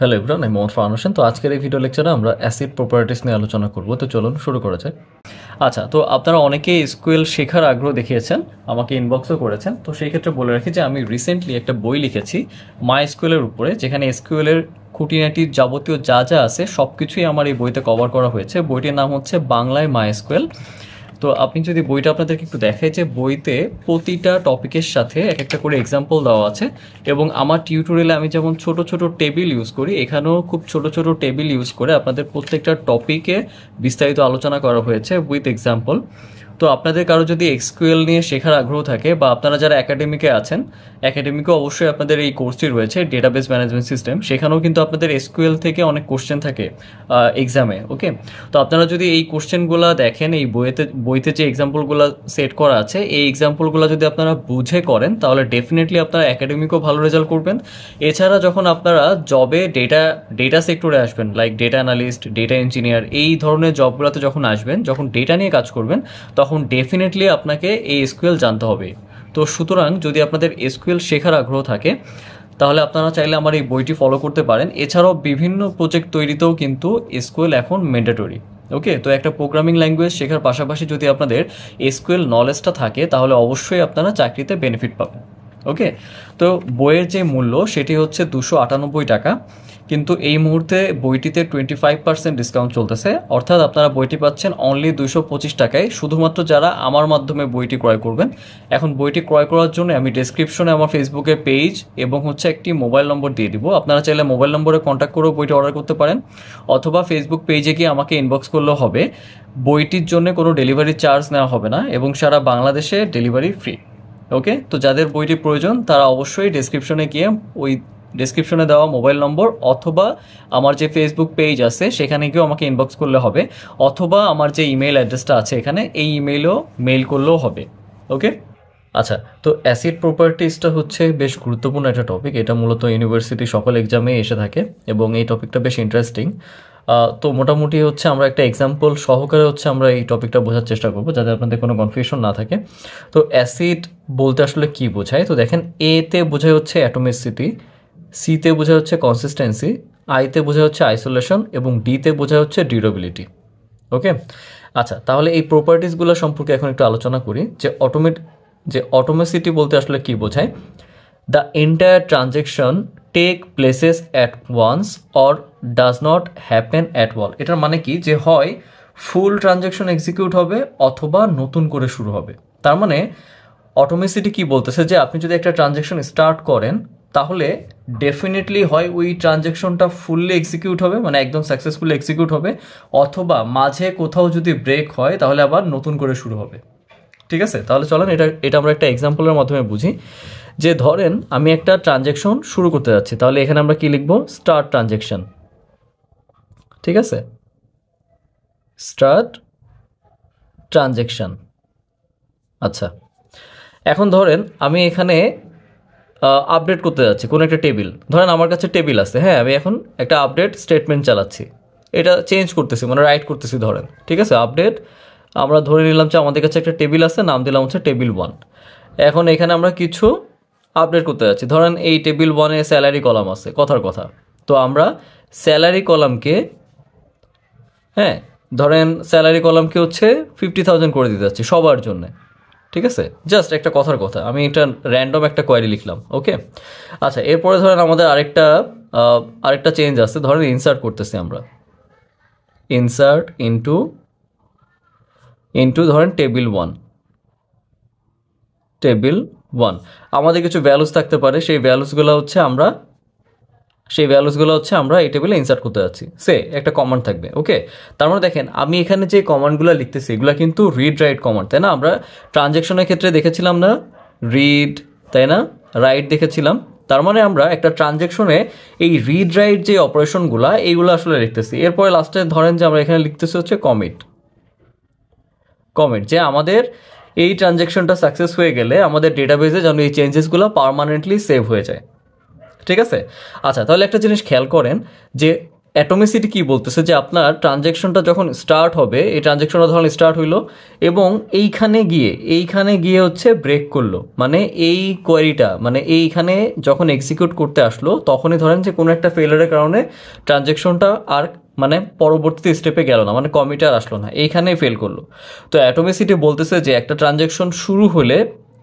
hello Ibran আমি মোহাম্মদ ফারান হোসেন তো আজকের এই ভিডিও লেকচারে আমরা অ্যাসিড প্রপার্টিস নিয়ে আলোচনা করব তো চলুন শুরু করা যায় আচ্ছা তো আপনারা অনেকেই স্কুয়েল শেখার আগ্রহ দেখিয়েছেন আমাকে ইনবক্সও করেছেন তো সেই ক্ষেত্রে বলে রাখি যে আমি রিসেন্টলি একটা বই লিখেছি মাই স্কুয়েলের উপরে যেখানে স্কুয়েলের খুঁটিনাটির যাবতীয় যা যা আছে সব কিছুই আমার এই বইতে কভার করা হয়েছে বইটির নাম হচ্ছে বাংলায় মাই স্কুয়েল তো আপনি যদি বইটা আপনাদেরকে একটু দেখাই যে বইতে প্রতিটা টপিকের সাথে এক একটা করে এক্সাম্পল দেওয়া আছে এবং আমার টিউটোরিয়ালে আমি যেমন ছোট ছোট টেবিল ইউজ করি এখানেও খুব ছোট ছোট টেবিল ইউজ করে আপনাদের প্রত্যেকটা টপিকে বিস্তারিত আলোচনা করা হয়েছে উইথ এক্সাম্পল তো আপনাদের কারো যদি এক্সকুয়েল নিয়ে শেখার আগ্রহ থাকে বা আপনারা যারা একাডেমিকে আছেন একাডেমিকে অবশ্যই আপনাদের এই কোর্সটি রয়েছে ডেটাবেস ম্যানেজমেন্ট সিস্টেম সেখানেও কিন্তু আপনাদের এক্সকুয়েল থেকে অনেক কোশ্চেন থাকে এক্সামে ওকে তো আপনারা যদি এই কোশ্চেনগুলো দেখেন এই বইতে বইতে যে এক্সাম্পলগুলো সেট করা আছে এই এক্সাম্পলগুলো যদি আপনারা বুঝে করেন তাহলে ডেফিনেটলি আপনারা একাডেমিকও ভালো রেজাল্ট করবেন এছাড়া যখন আপনারা জবে ডেটা ডেটা সেক্টরে আসবেন like data analyst data engineer এই ধরনের জবগুলোতে যখন আসবেন যখন ডেটা নিয়ে কাজ করবেন তখন তখন ডেফিনেটলি আপনাকে এই এসকুয়েল জানতে হবে তো সুতরাং যদি আপনাদের এসকুয়েল শেখার আগ্রহ থাকে তাহলে আপনারা চাইলে আমার এই বইটি ফলো করতে পারেন এছাড়াও বিভিন্ন প্রজেক্ট তৈরিতেও কিন্তু এসকুয়েল এখন ম্যান্ডেটরি ওকে তো একটা প্রোগ্রামিং ল্যাঙ্গুয়েজ শেখার পাশাপাশি যদি আপনাদের এসকিউএল নলেজটা থাকে তাহলে অবশ্যই আপনারা চাকরিতে বেনিফিট পাবেন ওকে তো বইয়ের যে মূল্য সেটি হচ্ছে দুশো আটানব্বই টাকা কিন্তু এই মুহূর্তে বইটিতে টোয়েন্টি ফাইভ পার্সেন্ট ডিসকাউন্ট চলতেছে অর্থাৎ আপনারা বইটি পাচ্ছেন অনলি দুশো পঁচিশ টাকায় শুধুমাত্র যারা আমার মাধ্যমে বইটি ক্রয় করবেন এখন বইটি ক্রয় করার জন্য আমি ডিসক্রিপশনে আমার ফেসবুকে পেজ এবং হচ্ছে একটি মোবাইল নম্বর দিয়ে দিব আপনারা চাইলে মোবাইল নম্বরে কন্ট্যাক্ট করেও বইটি অর্ডার করতে পারেন অথবা ফেসবুক পেজে গিয়ে আমাকে ইনবক্স করলেও হবে বইটির জন্য কোনো ডেলিভারি চার্জ নেওয়া হবে না এবং সারা বাংলাদেশে ডেলিভারি ফ্রি ওকে তো যাদের বইটি প্রয়োজন তারা অবশ্যই ডেসক্রিপশনে গিয়ে ওই ডিসক্রিপশনে দেওয়া মোবাইল নম্বর অথবা আমার যে ফেসবুক পেজ আছে সেখানে গিয়েও আমাকে ইনবক্স করলে হবে অথবা আমার যে ইমেল অ্যাড্রেসটা আছে এখানে এই ইমেইলও মেইল করলেও হবে ওকে আচ্ছা তো অ্যাসিড প্রপার্টিসটা হচ্ছে বেশ গুরুত্বপূর্ণ একটা টপিক এটা মূলত ইউনিভার্সিটি সকল এক্সামে এসে থাকে এবং এই টপিকটা বেশ ইন্টারেস্টিং তো মোটামুটি হচ্ছে আমরা একটা এক্সাম্পল সহকারে হচ্ছে আমরা এই টপিকটা বোঝার চেষ্টা করবো যাতে আপনাদের কোনো কনফিউশন না থাকে তো অ্যাসিড বলতে আসলে কি বোঝায় তো দেখেন এতে বোঝায় হচ্ছে অ্যাটোমিসিটি সিতে বোঝায় হচ্ছে কনসিস্টেন্সি আইতে বোঝায় হচ্ছে আইসোলেশন এবং ডিতে বোঝায় হচ্ছে ডিউরেবিলিটি ওকে আচ্ছা তাহলে এই প্রপার্টিসগুলো সম্পর্কে এখন একটু আলোচনা করি যে অটোমেট যে অটোমেসিটি বলতে আসলে কি বোঝায় the entire transaction take places at once or does not happen at all এটার মানে কি যে হয় ফুল ট্রানজ্যাকশন এক্সিকিউট হবে অথবা নতুন করে শুরু হবে তার মানে অটোমেসিটি কি বলতেছে যে আপনি যদি একটা ট্রানজ্যাকশন স্টার্ট করেন তাহলে ডেফিনেটলি হয় ওই ট্রানজ্যাকশনটা ফুললি এক্সিকিউট হবে মানে একদম সাকসেসফুলি এক্সিকিউট হবে অথবা মাঝে কোথাও যদি ব্রেক হয় তাহলে আবার নতুন করে শুরু হবে ঠিক আছে তাহলে চলেন এটা এটা আমরা একটা এক্সাম্পলের মাধ্যমে বুঝি যে ধরেন আমি একটা ট্রানজ্যাকশন শুরু করতে যাচ্ছি তাহলে এখানে আমরা কি লিখব স্টার্ট ট্রানজ্যাকশন ঠিক আছে স্টার্ট ট্রানজেকশন আচ্ছা এখন ধরেন আমি এখানে আপডেট করতে যাচ্ছি কোনো একটা টেবিল ধরেন আমার কাছে টেবিল আছে হ্যাঁ আমি এখন একটা আপডেট স্টেটমেন্ট চালাচ্ছি এটা চেঞ্জ করতেছি মানে রাইট করতেছি ধরেন ঠিক আছে আপডেট আমরা ধরে নিলাম যে আমাদের কাছে একটা টেবিল আছে নাম দিলাম হচ্ছে টেবিল ওয়ান এখন এখানে আমরা কিছু আপডেট করতে যাচ্ছি ধরেন এই টেবিল ওয়ানে স্যালারি কলাম আছে কথার কথা তো আমরা স্যালারি কলামকে হ্যাঁ ধরেন স্যালারি কলামকে হচ্ছে ফিফটি থাউজেন্ড করে দিতে যাচ্ছি সবার জন্য ঠিক আছে জাস্ট একটা কথার কথা আমি এটা র্যান্ডম একটা কোয়ারি লিখলাম ওকে আচ্ছা এরপরে ধরেন আমাদের আরেকটা আরেকটা চেঞ্জ আছে ধরেন ইনসার্ট করতেছি আমরা ইনসার্ট ইনটু ইনটু ধরেন টেবিল ওয়ান টেবিল ওয়ান আমাদের কিছু ভ্যালুস থাকতে পারে সেই ভ্যালুসগুলো হচ্ছে আমরা সেই ভ্যালুসগুলো হচ্ছে আমরা এই টেবিলে ইনসার্ট করতে যাচ্ছি সে একটা কমান্ড থাকবে ওকে তার মানে দেখেন আমি এখানে যে কমান্ডগুলো লিখতেছি এগুলো কিন্তু রিড রাইট কমান্ড তাই না আমরা ট্রানজ্যাকশনের ক্ষেত্রে দেখেছিলাম না রিড তাই না রাইট দেখেছিলাম তার মানে আমরা একটা ট্রানজ্যাকশনে এই রিড রাইট যে অপারেশনগুলো এইগুলো আসলে লিখতেছি এরপরে লাস্টে ধরেন যে আমরা এখানে লিখতেছি হচ্ছে কমিট কমিট যে আমাদের এই ট্রানজ্যাকশনটা সাকসেস হয়ে গেলে আমাদের ডেটাবেসে যেন এই চেঞ্জেসগুলো পারমানেন্টলি সেভ হয়ে যায় ঠিক আছে আচ্ছা তাহলে একটা জিনিস খেয়াল করেন যে অ্যাটোমেসিটি কি বলতেছে যে আপনার ট্রানজ্যাকশনটা যখন স্টার্ট হবে এই ট্রানজ্যাকশনটা ধরুন স্টার্ট হইলো এবং এইখানে গিয়ে এইখানে গিয়ে হচ্ছে ব্রেক করলো মানে এই কোয়ারিটা মানে এইখানে যখন এক্সিকিউট করতে আসলো তখনই ধরেন যে কোনো একটা ফেলারের কারণে ট্রানজ্যাকশনটা আর মানে পরবর্তীতে স্টেপে গেল না মানে কমিটার আসলো না এইখানেই ফেল করলো তো অ্যাটোমিসিটি বলতেছে যে একটা ট্রানজ্যাকশন শুরু হলে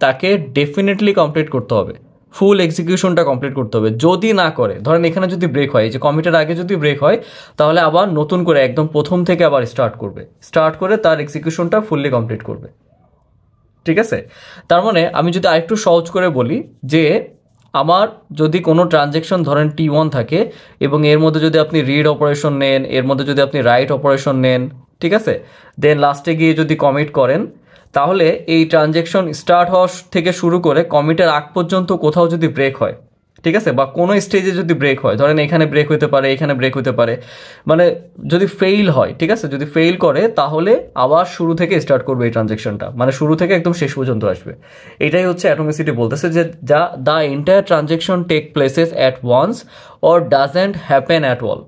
তাকে ডেফিনেটলি কমপ্লিট করতে হবে ফুল এক্সিকিউশনটা কমপ্লিট করতে হবে যদি না করে ধরেন এখানে যদি ব্রেক হয় যে কমিটার আগে যদি ব্রেক হয় তাহলে আবার নতুন করে একদম প্রথম থেকে আবার স্টার্ট করবে স্টার্ট করে তার এক্সিকিউশনটা ফুললি কমপ্লিট করবে ঠিক আছে তার মানে আমি যদি আরেকটু সহজ করে বলি যে আমার যদি কোনো ট্রানজ্যাকশন ধরেন টি ওয়ান থাকে এবং এর মধ্যে যদি আপনি রিড অপারেশন নেন এর মধ্যে যদি আপনি রাইট অপারেশন নেন ঠিক আছে দেন লাস্টে গিয়ে যদি কমিট করেন তাহলে এই ট্রানজ্যাকশন স্টার্ট হওয়া থেকে শুরু করে কমিটের আগ পর্যন্ত কোথাও যদি ব্রেক হয় ঠিক আছে বা কোনো স্টেজে যদি ব্রেক হয় ধরেন এখানে ব্রেক হতে পারে এখানে ব্রেক হতে পারে মানে যদি ফেইল হয় ঠিক আছে যদি ফেইল করে তাহলে আবার শুরু থেকে স্টার্ট করবে এই ট্রানজেকশনটা মানে শুরু থেকে একদম শেষ পর্যন্ত আসবে এটাই হচ্ছে অ্যাটোমিসিটি বলতেছে যে যা the entire transaction take places at once or doesn't happen at all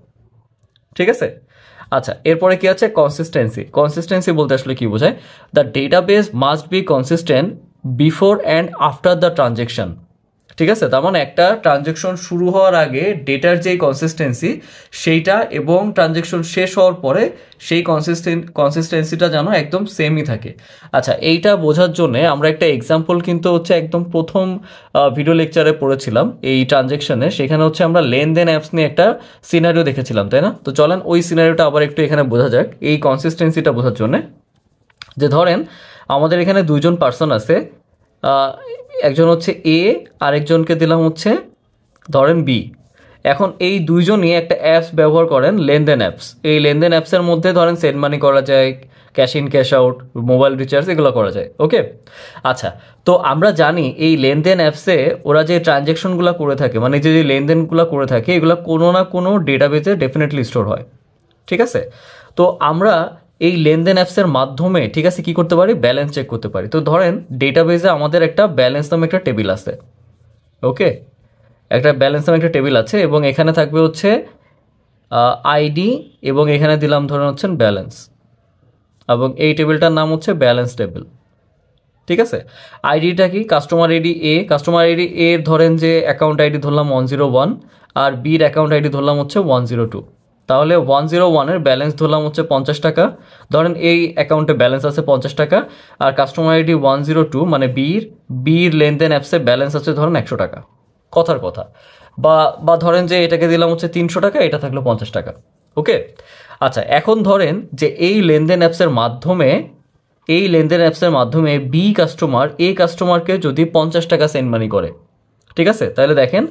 ঠিক আছে আচ্ছা এরপরে কি আছে কনসিস্টেন্সি কনসিস্টেন্সি বলতে আসলে কি বোঝায় the database must be consistent before and after the transaction ঠিক আছে তার মানে একটা ট্রানজেকশন শুরু হওয়ার আগে ডেটার যে কনসিস্টেন্সি সেইটা এবং ট্রানজেকশন শেষ হওয়ার পরে সেই কনসিস্টেন কনসিস্টেন্সিটা যেন একদম সেমই থাকে আচ্ছা এইটা বোঝার জন্যে আমরা একটা এক্সাম্পল কিন্তু হচ্ছে একদম প্রথম ভিডিও লেকচারে পড়েছিলাম এই ট্রানজেকশনে সেখানে হচ্ছে আমরা লেনদেন অ্যাপস নিয়ে একটা সিনারিও দেখেছিলাম তাই না তো চলেন ওই সিনারিওটা আবার একটু এখানে বোঝা যাক এই কনসিস্টেন্সিটা বোঝার জন্যে যে ধরেন আমাদের এখানে দুজন পার্সন আছে একজন হচ্ছে এ আরেকজনকে দিলাম হচ্ছে ধরেন বি এখন এই দুইজনই একটা অ্যাপস ব্যবহার করেন লেনদেন অ্যাপস এই লেনদেন অ্যাপসের মধ্যে ধরেন সেন্ড মানি করা যায় cash in cash out mobile recharge এগুলো করা যায় ওকে আচ্ছা তো আমরা জানি এই লেনদেন অ্যাপসে ওরা যে ট্রানজ্যাকশনগুলো করে থাকে মানে যে যে লেনদেনগুলো করে থাকে এগুলো কোনো না কোনো ডেটাবেজে ডেফিনেটলি স্টোর হয় ঠিক আছে তো আমরা এই লেনদেন অ্যাপসের মাধ্যমে ঠিক আছে কি করতে পারি ব্যালেন্স চেক করতে পারি তো ধরেন ডেটাবেজে আমাদের একটা ব্যালেন্স নামে একটা টেবিল আছে ওকে একটা ব্যালেন্স নামে একটা টেবিল আছে এবং এখানে থাকবে হচ্ছে আইডি এবং এখানে দিলাম ধরেন হচ্ছেন ব্যালেন্স এবং এই টেবিলটার নাম হচ্ছে ব্যালেন্স টেবিল ঠিক আছে আইডিটা কি customer ID A customer ID এর ধরেন যে অ্যাকাউন্ট আইডি ধরলাম ওয়ান জিরো ওয়ান আর বির অ্যাকাউন্ট আইডি ধরলাম হচ্ছে ওয়ান জিরো টু তাহলে ওয়ান জিরো ওয়ানের ব্যালেন্স ধরলাম হচ্ছে পঞ্চাশ টাকা ধরেন এই অ্যাকাউন্টে ব্যালেন্স আছে পঞ্চাশ টাকা আর customer ID one zero two মানে বির বির লেনদেন অ্যাপসে ব্যালেন্স আছে ধরেন একশো টাকা কথার কথা বা বা ধরেন যে এটাকে দিলাম হচ্ছে তিনশো টাকা এটা থাকলো পঞ্চাশ টাকা ওকে আচ্ছা এখন ধরেন যে এই লেনদেন অ্যাপসের মাধ্যমে এই লেনদেন অ্যাপসের মাধ্যমে বি কাস্টমার এ কাস্টমারকে যদি পঞ্চাশ টাকা সেন্ড মানি করে ঠিক আছে তাহলে দেখেন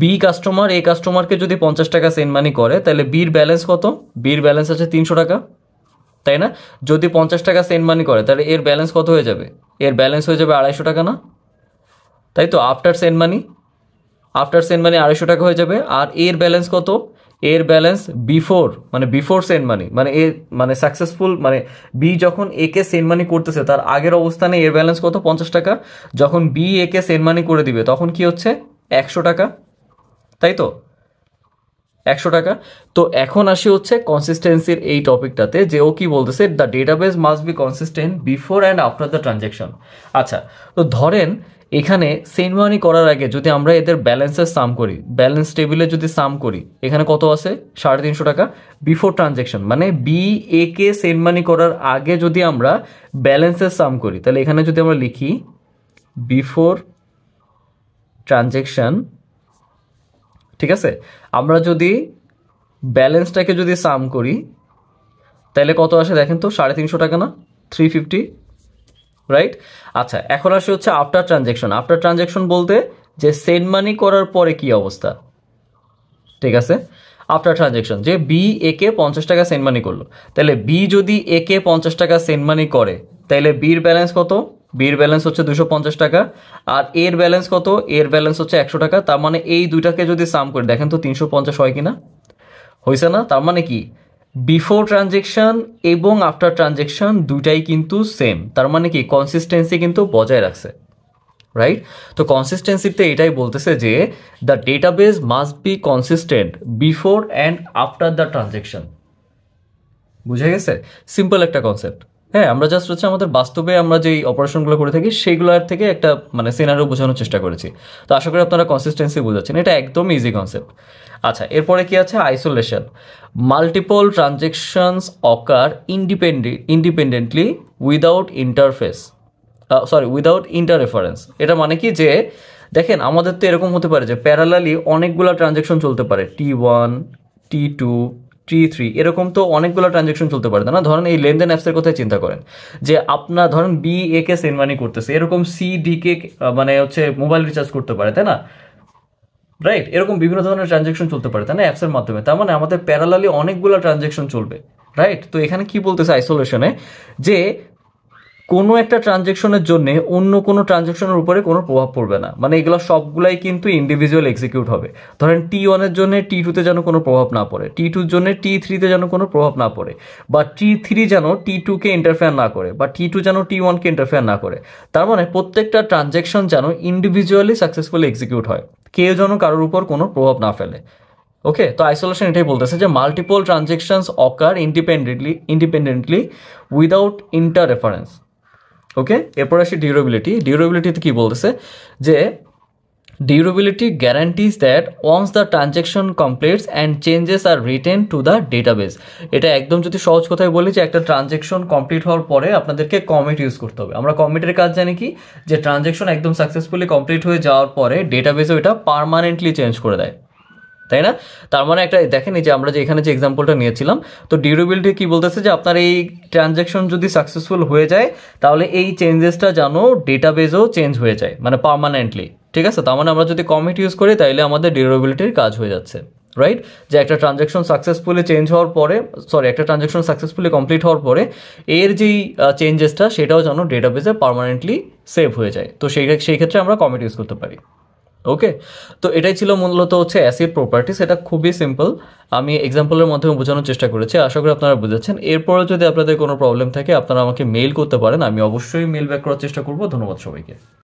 বি কাস্টমার এ কাস্টমারকে যদি পঞ্চাশ টাকা সেন্ড মানি করে তাহলে বির ব্যালেন্স কত বির ব্যালেন্স আছে তিনশো টাকা তাই না যদি পঞ্চাশ টাকা সেন্ড মানি করে তাহলে এর ব্যালেন্স কত হয়ে যাবে এর ব্যালেন্স হয়ে যাবে আড়াইশো টাকা না তাই তো after send money after send money আড়াইশো টাকা হয়ে যাবে আর এর ব্যালেন্স কত এর ব্যালেন্স বিফোর মানে বিফোর সেন্ড মানি মানে এর মানে সাকসেসফুল মানে বি যখন একে সেন্ড মানি করতেছে তার আগের অবস্থানে এর ব্যালেন্স কত পঞ্চাশ টাকা যখন বি একে সেন্ড মানি করে দিবে তখন কি হচ্ছে একশো টাকা তাই তো একশো টাকা তো এখন আসি হচ্ছে কনসিস্টেন্সির এই টপিকটাতে যে ও কি বলতেছে the database must be consistent before and after the transaction আচ্ছা তো ধরেন এখানে সেন্ড মানি করার আগে যদি আমরা এদের ব্যালেন্সের সাম করি ব্যালেন্স টেবিলে যদি সাম করি এখানে কত আছে সাড়ে তিনশো টাকা বিফোর ট্রানজ্যাকশন মানে বি এ কে সেন্ড মানি করার আগে যদি আমরা ব্যালেন্সের সাম করি তাহলে এখানে যদি আমরা লিখি বিফোর ট্রানজ্যাকশন ঠিক আছে আমরা যদি ব্যালেন্সটাকে যদি সাম করি তাহলে কত আসে দেখেন তো সাড়ে তিনশো টাকা না থ্রি ফিফটি রাইট আচ্ছা এখন আসে হচ্ছে আফটার ট্রানজ্যাকশন আফটার ট্রানজ্যাকশন বলতে যে সেন্ড মানি করার পরে কি অবস্থা ঠিক আছে আফটার ট্রানজ্যাকশন যে বি একে পঞ্চাশ টাকা সেন্ড মানি করলো তাহলে বি যদি একে পঞ্চাশ টাকা সেন্ড মানি করে তাহলে বির ব্যালেন্স কত বির ব্যালেন্স হচ্ছে দুশো পঞ্চাশ টাকা আর এর ব্যালেন্স কত এর ব্যালেন্স হচ্ছে একশো টাকা তার মানে এই দুইটাকে যদি সাম করে দেখেন তো তিনশো পঞ্চাশ হয় কিনা হয়েছে না তার মানে কি বিফোর ট্রানজেকশন এবং আফটার ট্রানজেকশন দুইটাই কিন্তু সেম তার মানে কি কনসিস্টেন্সি কিন্তু বজায় রাখছে রাইট তো কনসিস্টেন্সিতে এটাই বলতেছে যে the database must be consistent before and after the transaction বুঝে গেছে সিম্পল একটা কনসেপ্ট হ্যাঁ আমরা জাস্ট হচ্ছে আমাদের বাস্তবে আমরা যেই অপারেশনগুলো করে থাকি সেইগুলোর থেকে একটা মানে সিনারও বোঝানোর চেষ্টা করেছি তো আশা করি আপনারা কনসিস্টেন্সি বোঝাচ্ছেন এটা একদম ইজি কনসেপ্ট আচ্ছা এরপরে কি আছে isolation multiple transactions occur independent independently without interface sorry without reference এটা মানে কি যে দেখেন আমাদের তো এরকম হতে পারে যে প্যারালালি অনেকগুলো ট্রানজেকশন চলতে পারে T one T two three three এরকম তো অনেকগুলো ট্রানজেকশন চলতে পারে না ধরেন এই লেনদেন অ্যাপসের কথাই চিন্তা করেন যে আপনার ধরেন বি এ কে সেন্ড মানি করতেছে এরকম সি ডি কে মানে হচ্ছে মোবাইল রিচার্জ করতে পারে তাই না রাইট এরকম বিভিন্ন ধরনের ট্রানজেকশন চলতে পারে তাই না অ্যাপসের মাধ্যমে তার মানে আমাদের প্যারালালি অনেকগুলো ট্রানজেকশন চলবে রাইট তো এখানে কি বলতেছে আইসোলেশনে যে কোনো একটা ট্রানজেকশনের জন্য অন্য কোনো ট্রানজেকশনের উপরে কোনো প্রভাব পড়বে না মানে এগুলো সবগুলাই কিন্তু ইন্ডিভিজুয়াল এক্সিকিউট হবে ধরেন টি ওয়ানের জন্য টি টুতে যেন কোনো প্রভাব না পড়ে টি টুর জন্য টি থ্রিতে যেন কোনো প্রভাব না পড়ে বা টি থ্রি যেন টি টুকে ইন্টারফেয়ার না করে বা টি টু যেন টি ওয়ানকে ইন্টারফেয়ার না করে তার মানে প্রত্যেকটা ট্রানজেকশন যেন ইন্ডিভিজুয়ালি সাকসেসফুলি এক্সিকিউট হয় কেউ যেন কারোর উপর কোনো প্রভাব না ফেলে ওকে তো আইসোলেশন এটাই বলতেছে যে multiple transactions occur independently independently without inter reference okay এরপর আসি ডিউরেবিলিটি ডিউরেবিলিটিতে কী বলতেছে যে durability guarantees that once the transaction completes and changes are written to the database এটা একদম যদি সহজ কথায় বলি যে একটা ট্রানজ্যাকশন কমপ্লিট হওয়ার পরে আপনাদেরকে কমিট ইউজ করতে হবে আমরা কমিটের কাজ জানি কি যে ট্রানজ্যাকশন একদম সাকসেসফুলি কমপ্লিট হয়ে যাওয়ার পরে ডেটাবেসও এটা পারমানেন্টলি চেঞ্জ করে দেয় তাই না তার মানে একটা দেখেন যে আমরা যে এখানে যে এক্সাম্পলটা নিয়েছিলাম তো ডিউরেবিলিটি কি বলতেছে যে আপনার এই ট্রানজ্যাকশন যদি সাকসেসফুল হয়ে যায় তাহলে এই চেঞ্জেসটা যেন ডেটাবেজও চেঞ্জ হয়ে যায় মানে পার্মানেন্টলি ঠিক আছে তার মানে আমরা যদি কমিট ইউজ করি তাহলে আমাদের ডিউরেবিলিটির কাজ হয়ে যাচ্ছে রাইট যে একটা ট্রানজ্যাকশন সাকসেসফুলি চেঞ্জ হওয়ার পরে সরি একটা ট্রানজ্যাকশন সাকসেসফুলি কমপ্লিট হওয়ার পরে এর যেই চেঞ্জেসটা সেটাও যেন ডেটাবেজে পারমানেন্টলি সেভ হয়ে যায় তো সেই সেই ক্ষেত্রে আমরা কমিট ইউজ করতে পারি ওকে তো এটাই ছিল মূলত হচ্ছে অ্যাসিড প্রপার্টি সেটা খুবই সিম্পল আমি এক্সাম্পলের মাধ্যমে বোঝানোর চেষ্টা করেছি আশা করি আপনারা বুঝেছেন এরপরে যদি আপনাদের কোনো প্রবলেম থাকে আপনারা আমাকে মেইল করতে পারেন আমি অবশ্যই মেইল ব্যাক করার চেষ্টা করব ধন্যবাদ সবাইকে